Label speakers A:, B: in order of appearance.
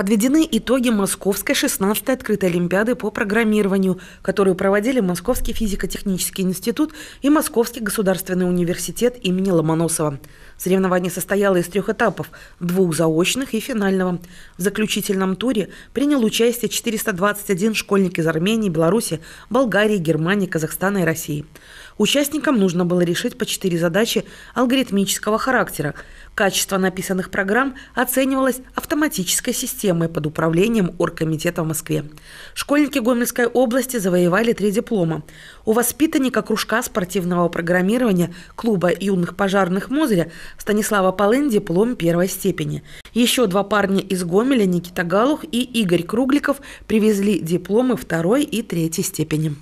A: Подведены итоги Московской 16-й открытой олимпиады по программированию, которую проводили Московский физико-технический институт и Московский государственный университет имени Ломоносова. Соревнование состояло из трех этапов – двух заочных и финального. В заключительном туре принял участие 421 школьник из Армении, Беларуси, Болгарии, Германии, Казахстана и России. Участникам нужно было решить по четыре задачи алгоритмического характера. Качество написанных программ оценивалось автоматической системой под управлением Оргкомитета в Москве. Школьники Гомельской области завоевали три диплома. У воспитанника кружка спортивного программирования клуба юных пожарных Мозыря Станислава Полын диплом первой степени. Еще два парня из Гомеля, Никита Галух и Игорь Кругликов, привезли дипломы второй и третьей степени.